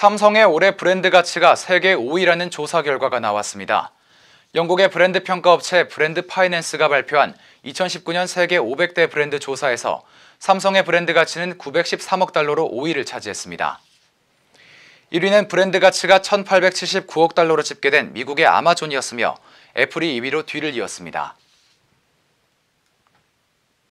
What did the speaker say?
삼성의 올해 브랜드 가치가 세계 5위라는 조사 결과가 나왔습니다. 영국의 브랜드 평가 업체 브랜드 파이낸스가 발표한 2019년 세계 500대 브랜드 조사에서 삼성의 브랜드 가치는 913억 달러로 5위를 차지했습니다. 1위는 브랜드 가치가 1879억 달러로 집계된 미국의 아마존이었으며 애플이 2위로 뒤를 이었습니다.